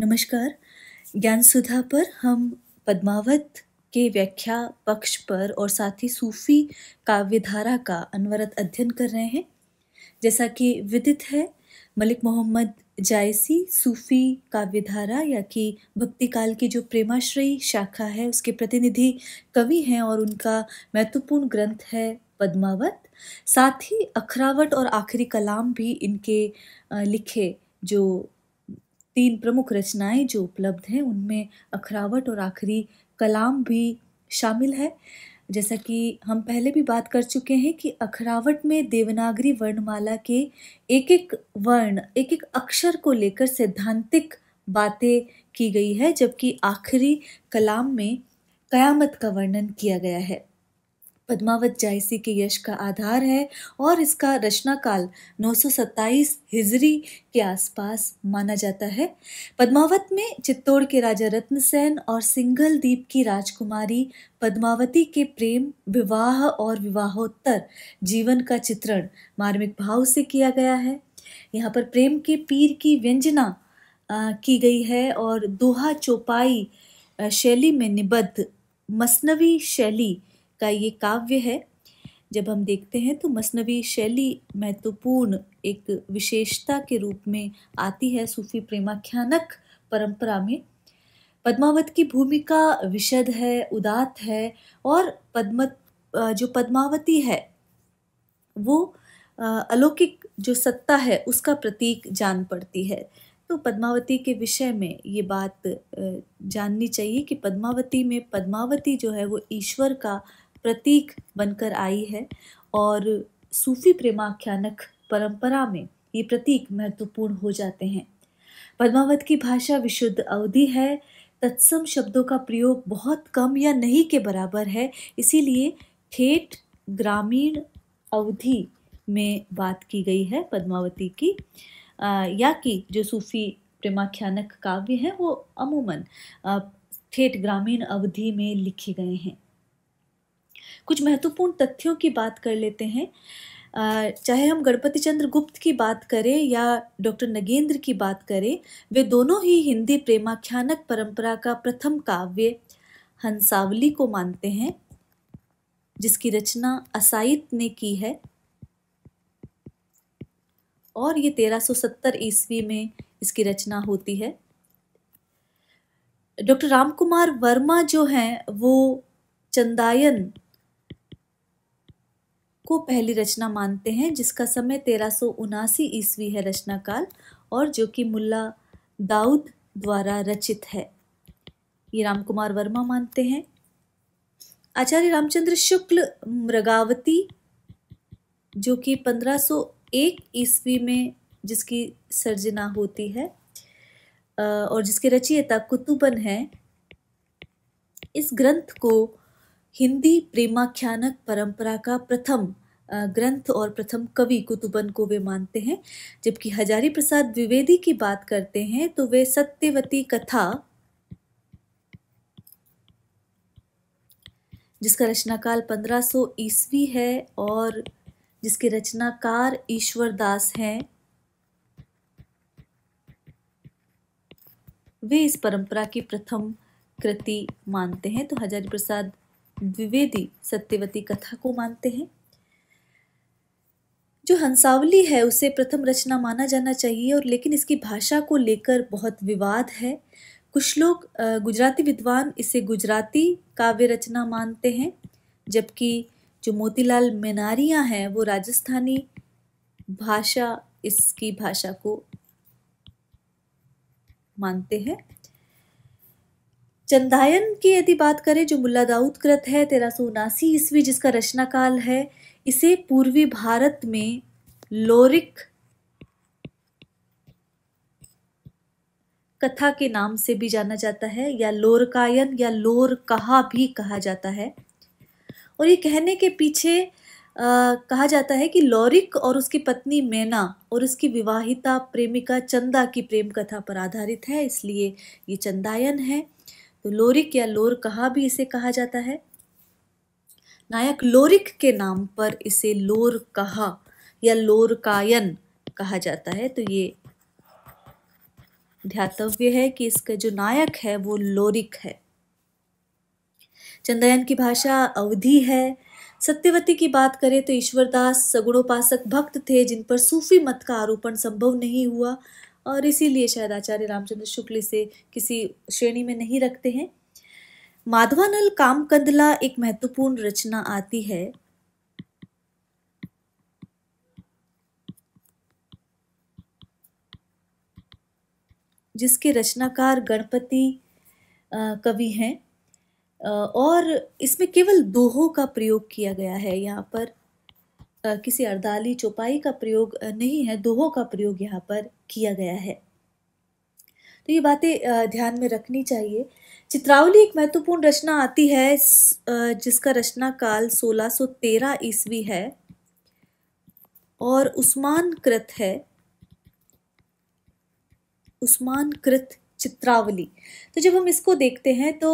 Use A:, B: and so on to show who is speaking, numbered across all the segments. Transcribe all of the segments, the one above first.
A: नमस्कार ज्ञान सुधा पर हम पद्मावत के व्याख्या पक्ष पर और साथ ही सूफी काव्यधारा का अनवरत अध्ययन कर रहे हैं जैसा कि विदित है मलिक मोहम्मद जायसी सूफी काव्यधारा या कि भक्ति काल की जो प्रेमाश्रयी शाखा है उसके प्रतिनिधि कवि हैं और उनका महत्वपूर्ण ग्रंथ है पद्मावत साथ ही अखरावट और आखिरी कलाम भी इनके लिखे जो तीन प्रमुख रचनाएं जो उपलब्ध हैं उनमें अखरावट और आखिरी कलाम भी शामिल है जैसा कि हम पहले भी बात कर चुके हैं कि अखरावट में देवनागरी वर्णमाला के एक एक वर्ण एक एक अक्षर को लेकर सैद्धांतिक बातें की गई है जबकि आखिरी कलाम में कयामत का वर्णन किया गया है पद्मावत जायसी के यश का आधार है और इसका रचनाकाल 927 हिजरी के आसपास माना जाता है पद्मावत में चित्तौड़ के राजा रत्नसेन और सिंघल दीप की राजकुमारी पद्मावती के प्रेम विवाह और विवाहोत्तर जीवन का चित्रण मार्मिक भाव से किया गया है यहाँ पर प्रेम के पीर की व्यंजना की गई है और दोहा चौपाई शैली में निबद्ध मसनवी शैली का ये काव्य है जब हम देखते हैं तो मसनवी शैली महत्वपूर्ण एक विशेषता के रूप में आती है सूफी प्रेमाख्यानक परंपरा में पद्मावत की भूमिका विशद है उदात है और पद्म जो पद्मावती है वो अलौकिक जो सत्ता है उसका प्रतीक जान पड़ती है तो पद्मावती के विषय में ये बात जाननी चाहिए कि पद्मावती में पद्मावती जो है वो ईश्वर का प्रतीक बनकर आई है और सूफी प्रेमाख्यानक परंपरा में ये प्रतीक महत्वपूर्ण हो जाते हैं पद्मावत की भाषा विशुद्ध अवधि है तत्सम शब्दों का प्रयोग बहुत कम या नहीं के बराबर है इसीलिए ठेठ ग्रामीण अवधि में बात की गई है पद्मावती की आ, या कि जो सूफी प्रेमाख्यानक काव्य हैं वो अमूमन ठेठ ग्रामीण अवधि में लिखे गए हैं कुछ महत्वपूर्ण तथ्यों की बात कर लेते हैं चाहे हम गणपति चंद्र गुप्त की बात करें या डॉक्टर नगेंद्र की बात करें वे दोनों ही हिंदी प्रेमाख्यानक परंपरा का प्रथम काव्य हंसावली को मानते हैं जिसकी रचना असाइत ने की है और ये 1370 ईस्वी में इसकी रचना होती है डॉक्टर रामकुमार वर्मा जो हैं वो चंदायन को पहली रचना मानते हैं जिसका समय तेरह ईस्वी है रचना काल और जो कि मुल्ला दाऊद द्वारा रचित है ये राम कुमार वर्मा मानते हैं आचार्य रामचंद्र शुक्ल मृगावती जो कि 1501 ईस्वी में जिसकी सर्जना होती है और जिसके रचयिता कुतुबन है इस ग्रंथ को हिंदी प्रेमाख्यानक परंपरा का प्रथम ग्रंथ और प्रथम कवि कुतुबन को वे मानते हैं जबकि हजारी प्रसाद द्विवेदी की बात करते हैं तो वे सत्यवती कथा जिसका रचनाकाल 1500 ईस्वी है और जिसके रचनाकार ईश्वर दास हैं वे इस परंपरा की प्रथम कृति मानते हैं तो हजारी प्रसाद द्विवेदी सत्यवती कथा को मानते हैं जो हंसावली है उसे प्रथम रचना माना जाना चाहिए और लेकिन इसकी भाषा को लेकर बहुत विवाद है कुछ लोग गुजराती विद्वान इसे गुजराती काव्य रचना मानते हैं जबकि जो मोतीलाल मेनारिया हैं वो राजस्थानी भाषा इसकी भाषा को मानते हैं चंदायन की यदि बात करें जो मुल्ला दाऊद कृत है तेरह सौ उनासी ईस्वी जिसका रचनाकाल है इसे पूर्वी भारत में लोरिक कथा के नाम से भी जाना जाता है या लोरकायन या लोर कहा भी कहा जाता है और ये कहने के पीछे आ, कहा जाता है कि लौरिक और उसकी पत्नी मैना और उसकी विवाहिता प्रेमिका चंदा की प्रेम कथा पर आधारित है इसलिए ये चंदायन है तो लोरिक या लोर कहाँ भी इसे कहा जाता है नायक लोरिक के नाम पर इसे लोर कहा या लोरकायन कहा जाता है तो ये ध्यातव्य है कि इसका जो नायक है वो लोरिक है चंद्रयन की भाषा अवधि है सत्यवती की बात करें तो ईश्वरदास सगुणोपासक भक्त थे जिन पर सूफी मत का आरोपण संभव नहीं हुआ और इसीलिए शायद आचार्य रामचंद्र शुक्ल से किसी श्रेणी में नहीं रखते हैं माधवानल कामकंदला एक महत्वपूर्ण रचना आती है जिसके रचनाकार गणपति कवि हैं और इसमें केवल दोहों का प्रयोग किया गया है यहाँ पर किसी अर्दाली चौपाई का प्रयोग नहीं है दोहों का प्रयोग यहाँ पर किया गया है तो ये बातें ध्यान में रखनी चाहिए चित्रावली एक महत्वपूर्ण रचना आती है जिसका रचना काल 1613 ईस्वी है और उस्मान कृत है उस्मान कृत चित्रावली तो जब हम इसको देखते हैं तो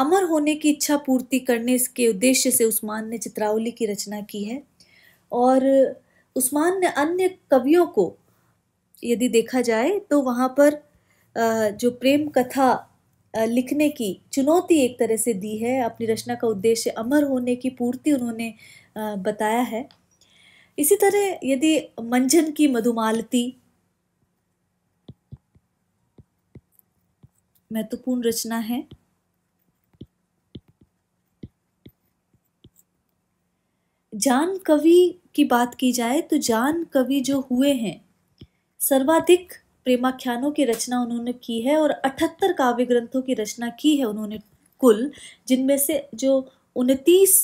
A: अमर होने की इच्छा पूर्ति करने के उद्देश्य से उस्मान ने चित्रावली की रचना की है और उस्मान ने अन्य कवियों को यदि देखा जाए तो वहाँ पर जो प्रेम कथा लिखने की चुनौती एक तरह से दी है अपनी रचना का उद्देश्य अमर होने की पूर्ति उन्होंने बताया है इसी तरह यदि मंझन की मधुमालती महत्वपूर्ण रचना है जान कवि की बात की जाए तो जान कवि जो हुए हैं सर्वाधिक प्रेमाख्यानों की रचना उन्होंने की है और अठहत्तर काव्य ग्रंथों की रचना की है उन्होंने कुल जिनमें से जो उनतीस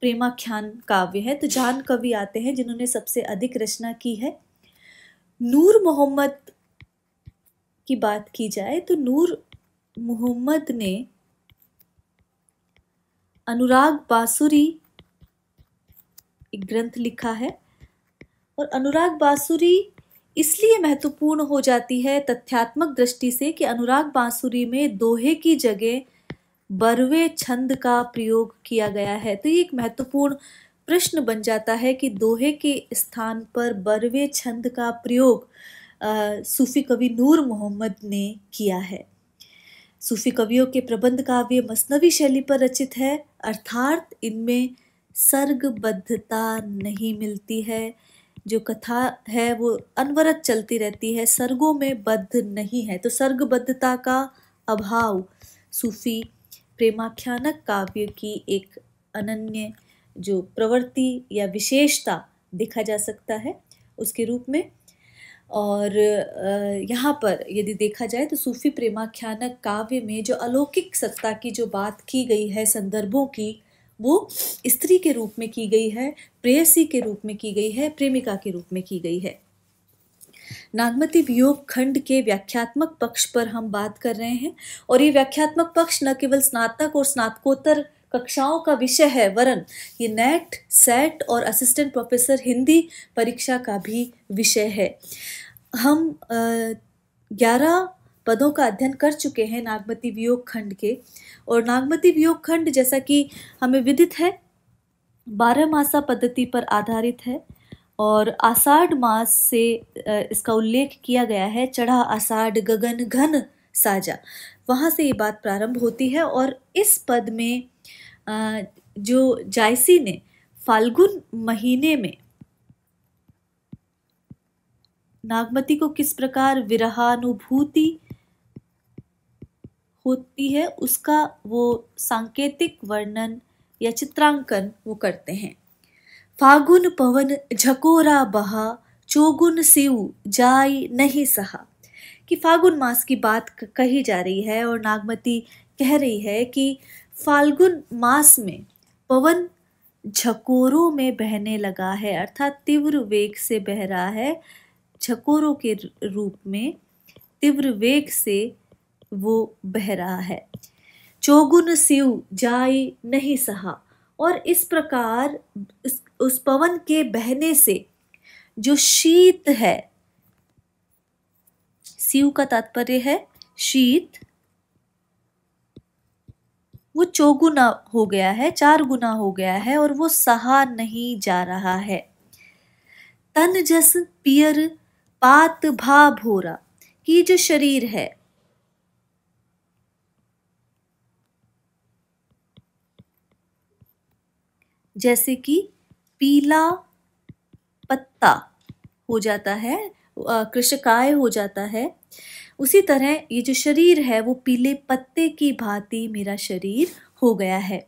A: प्रेमाख्यान काव्य है तो जान कवि आते हैं जिन्होंने सबसे अधिक रचना की है नूर मोहम्मद की बात की जाए तो नूर मोहम्मद ने अनुराग बासुरी एक ग्रंथ लिखा है और अनुराग बांसुरी इसलिए महत्वपूर्ण हो जाती है तथ्यात्मक दृष्टि से कि अनुराग बांसुरी में दोहे की जगह बरवे छंद का प्रयोग किया गया है तो ये एक महत्वपूर्ण प्रश्न बन जाता है कि दोहे के स्थान पर बरवे छंद का प्रयोग सूफी कवि नूर मोहम्मद ने किया है सूफी कवियों के प्रबंध काव्य मसनवी शैली पर रचित है अर्थात इनमें सर्गबद्धता नहीं मिलती है जो कथा है वो अनवरत चलती रहती है सर्गों में बद्ध नहीं है तो सर्गबद्धता का अभाव सूफी प्रेमाख्यानक काव्य की एक अनन्य जो प्रवृत्ति या विशेषता देखा जा सकता है उसके रूप में और यहाँ पर यदि देखा जाए तो सूफी प्रेमाख्यानक काव्य में जो अलौकिक सत्ता की जो बात की गई है संदर्भों की वो स्त्री के रूप में की गई है प्रेयसी के रूप में की गई है प्रेमिका के रूप में की गई है नागमती वियोग खंड के व्याख्यात्मक पक्ष पर हम बात कर रहे हैं और ये व्याख्यात्मक पक्ष न केवल स्नातक और स्नातकोत्तर कक्षाओं का विषय है वरन ये नेट सेट और असिस्टेंट प्रोफेसर हिंदी परीक्षा का भी विषय है हम ग्यारह पदों का अध्ययन कर चुके हैं नागमती वियोग खंड के और नागमती वियोग खंड जैसा कि हमें विदित है बारह मासा पद्धति पर आधारित है और आषाढ़ मास से इसका उल्लेख किया गया है चढ़ा आषाढ़ गगन घन साजा वहाँ से ये बात प्रारंभ होती है और इस पद में जो जायसी ने फाल्गुन महीने में नागमती को किस प्रकार विरहानुभूति होती है उसका वो सांकेतिक वर्णन या चित्रांकन वो करते हैं फागुन पवन झकोरा बहा चोगुन सिउ जाई नहीं सहा कि फागुन मास की बात कही जा रही है और नागमती कह रही है कि फाल्गुन मास में पवन झकोरों में बहने लगा है अर्थात तीव्र वेग से बह रहा है झकोरों के रूप में तीव्र वेग से वो बह रहा है चौगुन सिव जाई नहीं सहा और इस प्रकार इस, उस पवन के बहने से जो शीत है सिव का तात्पर्य है शीत वो चौगुना हो गया है चार गुना हो गया है और वो सहा नहीं जा रहा है तन जस पियर पात भा भोरा कि जो शरीर है जैसे कि पीला पत्ता हो जाता है कृषकाय हो जाता है उसी तरह ये जो शरीर है वो पीले पत्ते की भांति मेरा शरीर हो गया है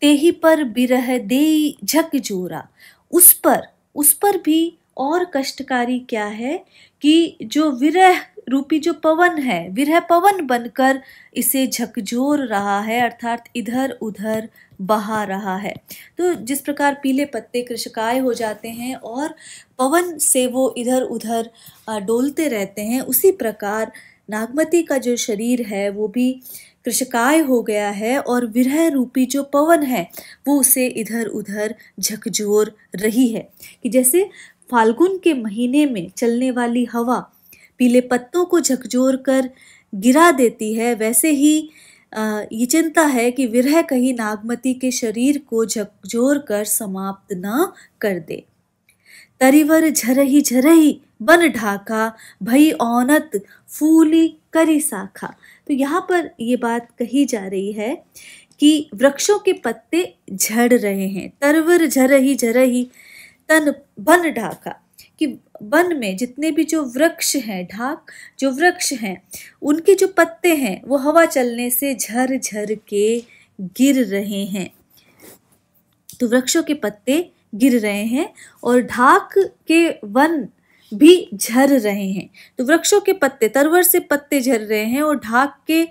A: तेही पर बिरह दे झक जोरा उस पर उस पर भी और कष्टकारी क्या है कि जो विरह रूपी जो पवन है विरह पवन बनकर इसे झकझोर रहा है अर्थात इधर उधर बहा रहा है तो जिस प्रकार पीले पत्ते कृषकाय हो जाते हैं और पवन से वो इधर उधर डोलते रहते हैं उसी प्रकार नागमती का जो शरीर है वो भी कृषकाय हो गया है और विरह रूपी जो पवन है वो उसे इधर उधर झकझोर रही है कि जैसे फाल्गुन के महीने में चलने वाली हवा पीले पत्तों को झकझोर कर गिरा देती है वैसे ही ये चिंता है कि विरह कहीं नागमती के शरीर को झकझोर कर समाप्त न कर दे तरीवर झरही झरही बन ढाका भई औनत फूली करी साखा तो यहाँ पर ये बात कही जा रही है कि वृक्षों के पत्ते झड़ रहे हैं तरवर झरही झरही तन बन ढाका कि वन में जितने भी जो वृक्ष हैं ढाक जो वृक्ष हैं उनके जो पत्ते हैं वो हवा चलने से झर झर के गिर रहे हैं तो वृक्षों के पत्ते गिर रहे हैं और ढाक के वन भी झर रहे हैं तो वृक्षों के पत्ते तरवर से पत्ते झर रहे हैं और ढाक के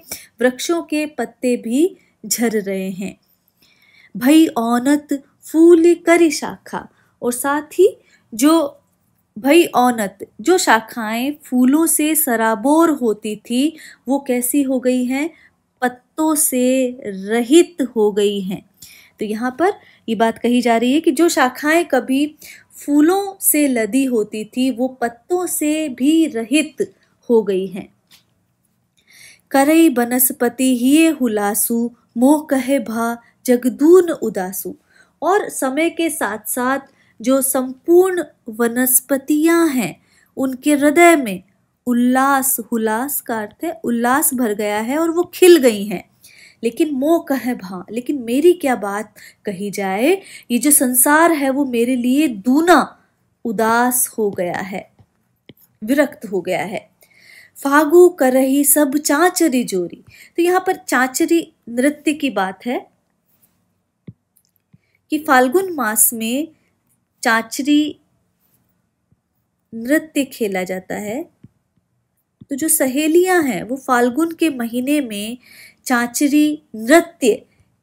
A: वृक्षों के पत्ते भी झर रहे हैं भई औनत फूल करी शाखा और साथ ही जो भई औनत जो शाखाएं फूलों से सराबोर होती थी वो कैसी हो गई हैं पत्तों से रहित हो गई हैं तो यहाँ पर ये बात कही जा रही है कि जो शाखाएं कभी फूलों से लदी होती थी वो पत्तों से भी रहित हो गई हैं करई वनस्पति ये हुलासु मोह कहे भा जगदून उदासु और समय के साथ साथ जो संपूर्ण वनस्पतियां हैं उनके हृदय में उल्लास हुलास का अर्थ है उल्लास भर गया है और वो खिल गई हैं लेकिन मोह कह भा लेकिन मेरी क्या बात कही जाए ये जो संसार है वो मेरे लिए दूना उदास हो गया है विरक्त हो गया है फागु कर रही सब चाचरी जोरी तो यहाँ पर चाचरी नृत्य की बात है कि फाल्गुन मास में चाचरी नृत्य खेला जाता है तो जो सहेलियां हैं वो फाल्गुन के महीने में चाचरी नृत्य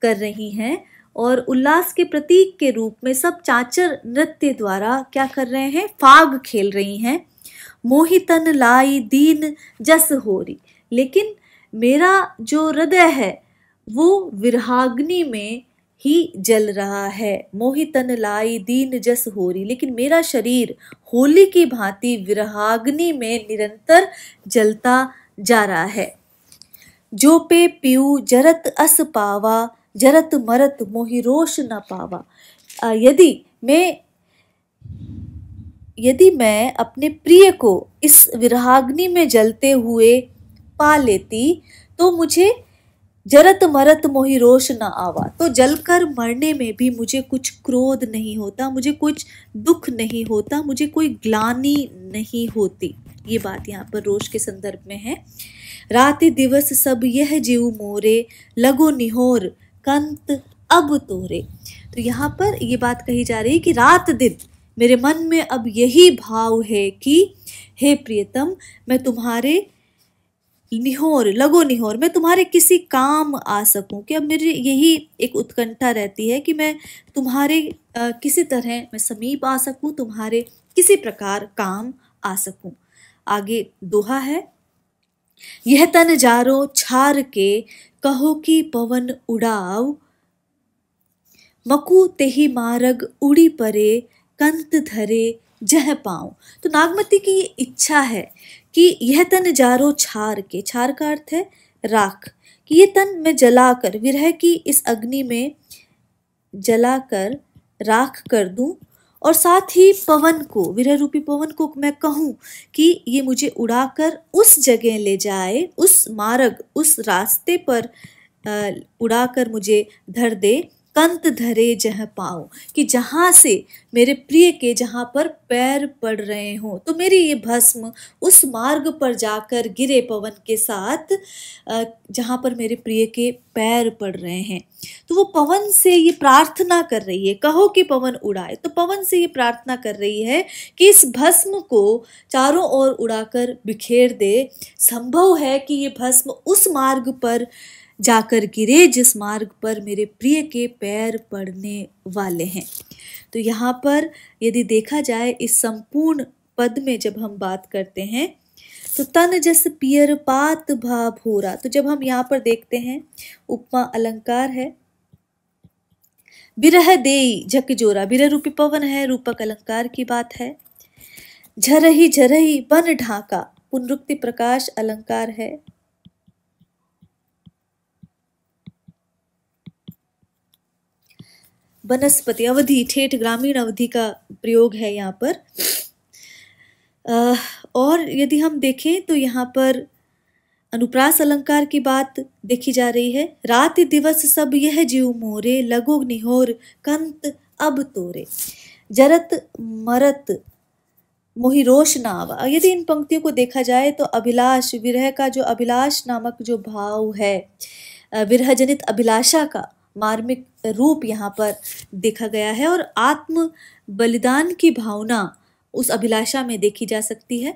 A: कर रही हैं और उल्लास के प्रतीक के रूप में सब चाचर नृत्य द्वारा क्या कर रहे हैं फाग खेल रही हैं मोहितन लाई दीन जस होरी लेकिन मेरा जो हृदय है वो विरहाग्नि में ही जल रहा है मोहितन लाई दीन जस होरी लेकिन मेरा शरीर होली की भांति विरहाग्नि में निरंतर जलता जा रहा है जो पे पीऊ जरत अस पावा जरत मरत मोहि रोष न पावा यदि मैं यदि मैं अपने प्रिय को इस विरहाग्नि में जलते हुए पा लेती तो मुझे जरत मरत मोहि रोश न आवा तो जलकर मरने में भी मुझे कुछ क्रोध नहीं होता मुझे कुछ दुख नहीं होता मुझे कोई ग्लानी नहीं होती ये बात यहाँ पर रोष के संदर्भ में है रात दिवस सब यह जीव मोरे लगो निहोर कंत अब तोरे तो यहाँ पर ये बात कही जा रही है कि रात दिन मेरे मन में अब यही भाव है कि हे प्रियतम मैं तुम्हारे निहोर लगो निहोर मैं तुम्हारे किसी काम आ सकूं कि अब मेरी यही एक उत्कंठा रहती है कि मैं तुम्हारे आ, किसी तरह मैं समीप आ सकूं तुम्हारे किसी प्रकार काम आ सकूं आगे दोहा है यह तन जारो छार के कहो कि पवन उड़ाव मकु तेही मारग उड़ी परे कंत धरे जह पाऊं तो नागमती की ये इच्छा है कि यह तन जारो छार के छार का अर्थ है राख कि ये तन मैं जलाकर विरह की इस अग्नि में जलाकर राख कर दूं और साथ ही पवन को विरह रूपी पवन को मैं कहूँ कि ये मुझे उड़ाकर उस जगह ले जाए उस मार्ग उस रास्ते पर उड़ाकर मुझे धर दे कंत धरे जह पाओ कि जहाँ से मेरे प्रिय के जहाँ पर पैर पड़ रहे हों तो मेरे ये भस्म उस मार्ग पर जाकर गिरे पवन के साथ जहाँ पर मेरे प्रिय के पैर पड़ रहे हैं तो वो पवन से ये प्रार्थना कर रही है कहो कि पवन उड़ाए तो पवन से ये प्रार्थना कर रही है कि इस भस्म को चारों ओर उड़ाकर बिखेर दे संभव है कि ये भस्म उस मार्ग पर जाकर गिरे जिस मार्ग पर मेरे प्रिय के पैर पड़ने वाले हैं तो यहाँ पर यदि देखा जाए इस संपूर्ण पद में जब हम बात करते हैं तो तन जस पियर पात भा भोरा तो जब हम यहाँ पर देखते हैं उपमा अलंकार है बिरह देई झक जोरा बिरह रूपी पवन है रूपक अलंकार की बात है झरही झरही बन ढाका पुनरुक्ति प्रकाश अलंकार है वनस्पति अवधि ठेठ ग्रामीण अवधि का प्रयोग है यहाँ पर और यदि हम देखें तो यहाँ पर अनुप्रास अलंकार की बात देखी जा रही है रात दिवस सब यह जीव मोरे लघु निहोर कंत अब तोरे जरत मरत मोहि रोश नाव यदि इन पंक्तियों को देखा जाए तो अभिलाष विरह का जो अभिलाष नामक जो भाव है विरह जनित अभिलाषा का मार्मिक रूप यहाँ पर देखा गया है और आत्म बलिदान की भावना उस अभिलाषा में देखी जा सकती है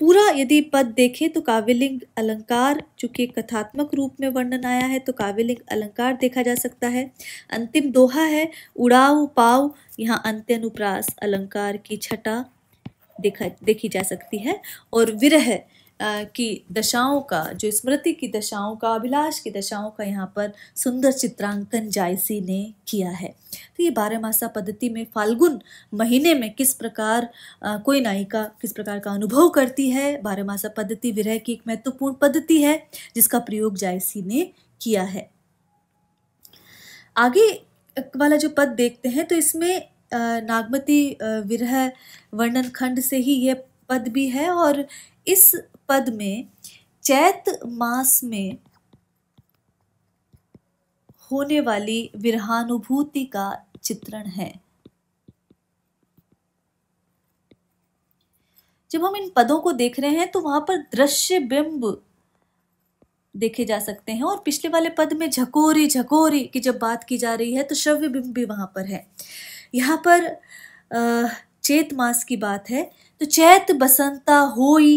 A: पूरा यदि पद देखें तो काव्यलिंग अलंकार चूँकि कथात्मक रूप में वर्णन आया है तो काव्यलिंग अलंकार देखा जा सकता है अंतिम दोहा है उड़ाव पाव यहाँ अंत्यनुप्रास अलंकार की छटा देखा देखी जा सकती है और विरह की दशाओं का जो स्मृति की दशाओं का अभिलाष की दशाओं का यहाँ पर सुंदर चित्रांकन जायसी ने किया है तो ये बारह मासा पद्धति में फाल्गुन महीने में किस प्रकार कोई नायिका किस प्रकार का अनुभव करती है बारह मासा पद्धति विरह की एक महत्वपूर्ण पद्धति है जिसका प्रयोग जायसी ने किया है आगे वाला जो पद देखते हैं तो इसमें नागमती विरह वर्णन खंड से ही यह पद भी है और इस पद में चैत मास में होने वाली विरहानुभूति का चित्रण है जब हम इन पदों को देख रहे हैं तो वहां पर दृश्य बिंब देखे जा सकते हैं और पिछले वाले पद में झकोरी झकोरी की जब बात की जा रही है तो श्रव्य बिंब भी वहां पर है यहाँ पर चेत मास की बात है तो चैत बसंता होई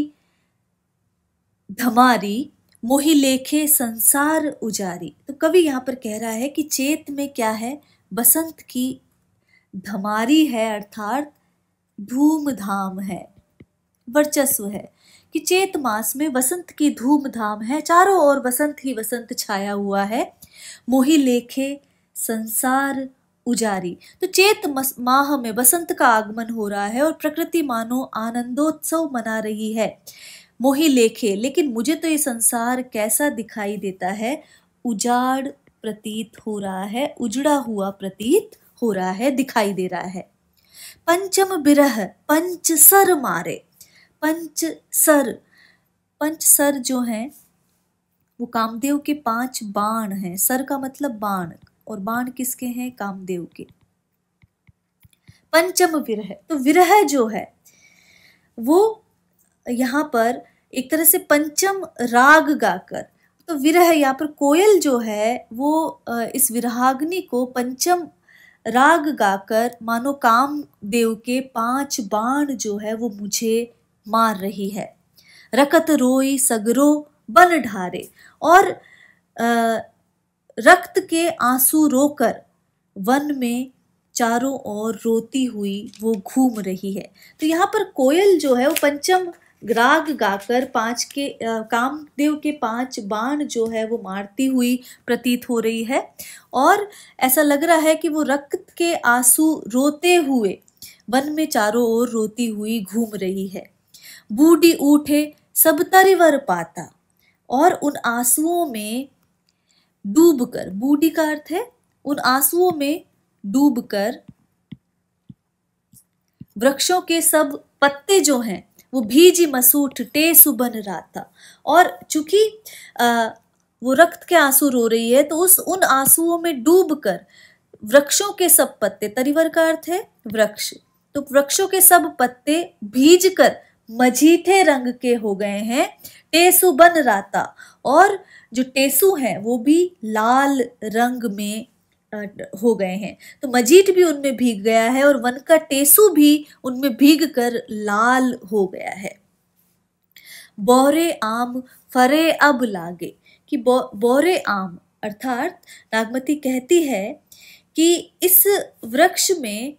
A: धमारी मोहि लेखे संसार उजारी तो कवि यहाँ पर कह रहा है कि चेत में क्या है बसंत की धमारी है अर्थात धूमधाम है वर्चस्व है कि चेत मास में बसंत की धूमधाम है चारों ओर वसंत ही वसंत छाया हुआ है मोहि लेखे संसार उजारी तो चेत माह में बसंत का आगमन हो रहा है और प्रकृति मानो आनंदोत्सव मना रही है मोही लेखे लेकिन मुझे तो ये संसार कैसा दिखाई देता है उजाड़ प्रतीत हो रहा है उजड़ा हुआ प्रतीत हो रहा है दिखाई दे रहा है पंचम बिरह पंच सर मारे पंच सर पंच सर जो है वो कामदेव के पांच बाण हैं सर का मतलब बाण और बाण किसके हैं कामदेव के पंचम विरह तो विरह जो है वो यहाँ पर एक तरह से पंचम राग गाकर तो विरह यहाँ पर कोयल जो है वो इस विरहाग्नि को पंचम राग गाकर मानो काम देव के पांच बाण जो है वो मुझे मार रही है रकत रोई सगरो बन ढारे और रक्त के आंसू रोकर वन में चारों ओर रोती हुई वो घूम रही है तो यहाँ पर कोयल जो है वो पंचम राग गाकर पांच के कामदेव के पांच बाण जो है वो मारती हुई प्रतीत हो रही है और ऐसा लग रहा है कि वो रक्त के आंसू रोते हुए वन में चारों ओर रोती हुई घूम रही है बूढ़ी उठे सब तरीवर पाता और उन आंसुओं में डूबकर बूढ़ी का अर्थ है उन आंसुओं में डूबकर वृक्षों के सब पत्ते जो हैं वो भीजी मसूठ टे सुबन राता और चूंकि वो रक्त के आंसू रो रही है तो उस उन आंसुओं में डूब कर वृक्षों के सब पत्ते तरीवर का अर्थ है वृक्ष तो वृक्षों के सब पत्ते भीज कर मजीठे रंग के हो गए हैं टेसु बन राता और जो टेसु हैं वो भी लाल रंग में हो गए हैं तो मजीद भी उनमें भीग गया है और वन का टेसु भी उनमें भीग कर लाल हो गया है बौरे आम फरे अब लागे कि बौरे आम अर्थात नागमती कहती है कि इस वृक्ष में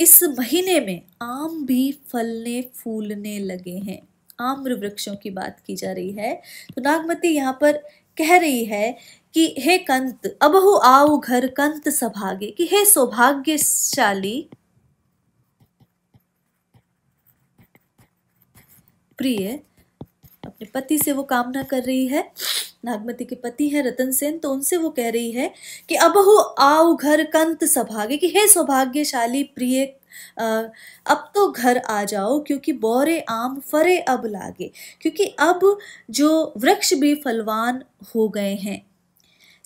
A: इस महीने में आम भी फलने फूलने लगे हैं आम्र वृक्षों की बात की जा रही है तो नागमती यहाँ पर कह रही है कि हे कंत अबहु आऊ घर कंत सभागे कि हे सौभाग्यशाली प्रिय अपने पति से वो कामना कर रही है नागमती के पति हैं रतन सेन तो उनसे वो कह रही है कि अबहु आओ घर कंत सभागे कि हे सौभाग्यशाली प्रिय अब तो घर आ जाओ क्योंकि बोरे आम फरे अब लागे क्योंकि अब जो वृक्ष भी फलवान हो गए हैं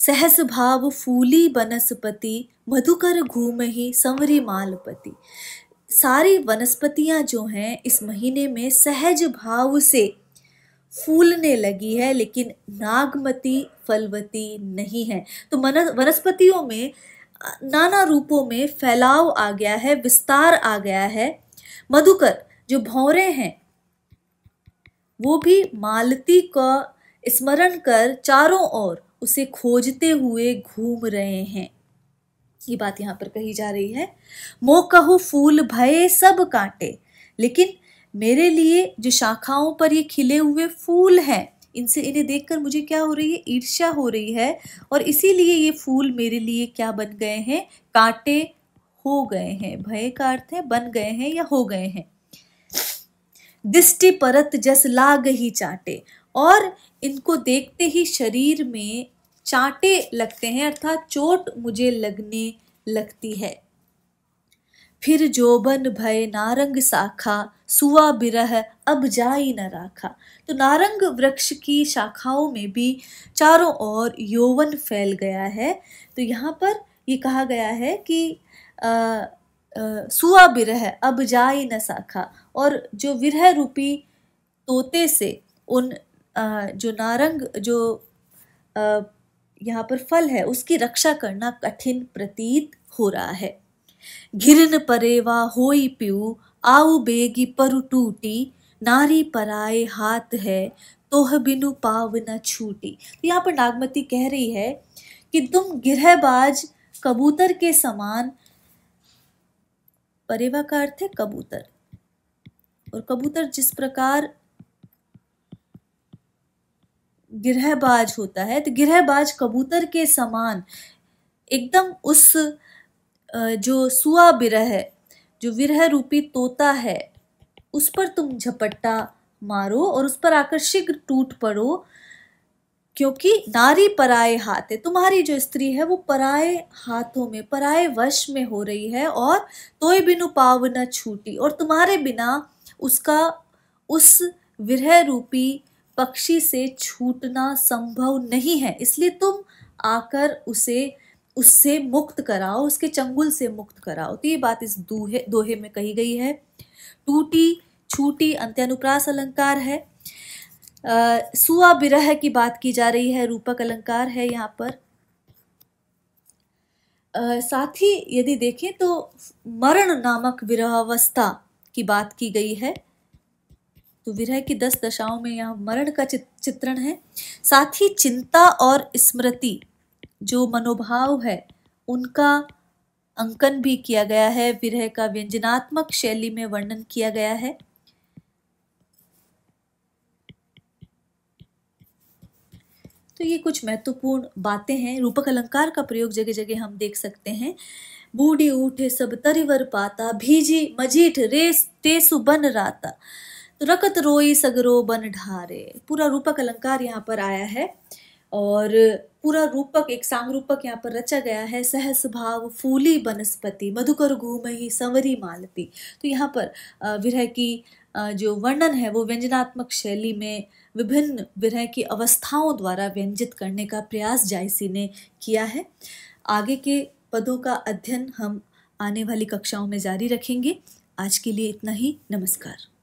A: सहस भाव फूली बनस्पति मधुकर घूम ही संवरी मालपति सारी वनस्पतियाँ जो हैं इस महीने में सहज भाव से फूलने लगी है लेकिन नागमती फलवती नहीं है तो मन वनस्पतियों में नाना रूपों में फैलाव आ गया है विस्तार आ गया है मधुकर जो भौरे हैं वो भी मालती का स्मरण कर चारों ओर उसे खोजते हुए घूम रहे हैं ये बात यहाँ पर कही जा रही है मो कहो फूल भये सब कांटे लेकिन मेरे लिए जो शाखाओं पर ये खिले हुए फूल हैं इनसे इन्हें देखकर मुझे क्या हो रही है ईर्ष्या हो रही है और इसीलिए ये फूल मेरे लिए क्या बन गए हैं कांटे हो गए हैं भय का अर्थ है बन गए हैं या हो गए हैं दिष्टि परत जस लाग ही चाटे और इनको देखते ही शरीर में चाटे लगते हैं अर्थात चोट मुझे लगने लगती है फिर जोबन भय नारंग शाखा सुआ बिरह अब जाई न राखा तो नारंग वृक्ष की शाखाओं में भी चारों ओर यौवन फैल गया है तो यहाँ पर ये कहा गया है कि आ, आ, सुआ बिरह अब जाई न शाखा और जो विरह रूपी तोते से उन जो नारंग जो यहाँ पर फल है उसकी रक्षा करना कठिन प्रतीत हो रहा है घिरन परेवा होई प्यू आउ बेगी पर टूटी नारी पराए हाथ है तोह बिनु पाव न छूटी तो यहाँ पर नागमती कह रही है कि तुम गिरहबाज कबूतर के समान परेवा का अर्थ है कबूतर और कबूतर जिस प्रकार गृहबाज होता है तो गृहबाज कबूतर के समान एकदम उस जो सुआ बिरह जो विरह रूपी तोता है उस पर तुम झपट्टा मारो और उस पर आकर शीघ्र टूट पड़ो क्योंकि नारी पराए हाथ है तुम्हारी जो स्त्री है वो पराए हाथों में पराए वश में हो रही है और तोय बिनु पाव न छूटी और तुम्हारे बिना उसका उस विरह रूपी पक्षी से छूटना संभव नहीं है इसलिए तुम आकर उसे उससे मुक्त कराओ उसके चंगुल से मुक्त कराओ तो ये बात इस दोहे दोहे में कही गई है टूटी छूटी अंत्यानुप्रास अलंकार है आ, सुआ बिरह की बात की जा रही है रूपक अलंकार है यहाँ पर आ, साथ ही यदि देखें तो मरण नामक विरहावस्था की बात की गई है तो विरह की दस दशाओं में यहाँ मरण का चित्रण है साथ ही चिंता और स्मृति जो मनोभाव है उनका अंकन भी किया गया है विरह का व्यंजनात्मक शैली में वर्णन किया गया है तो ये कुछ महत्वपूर्ण बातें हैं रूपक अलंकार का प्रयोग जगह जगह हम देख सकते हैं बूढ़ी उठे सब तरिवर पाता भीजी मजीठ रेस तेसु बन राता रकत रोई सगरो बन ढारे पूरा रूपक अलंकार यहाँ पर आया है और पूरा रूपक एक सांग रूपक यहाँ पर रचा गया है सहस भाव फूली वनस्पति मधुकर घूम ही संवरी मालती तो यहाँ पर विरह की जो वर्णन है वो व्यंजनात्मक शैली में विभिन्न विरह की अवस्थाओं द्वारा व्यंजित करने का प्रयास जायसी ने किया है आगे के पदों का अध्ययन हम आने वाली कक्षाओं में जारी रखेंगे आज के लिए इतना ही नमस्कार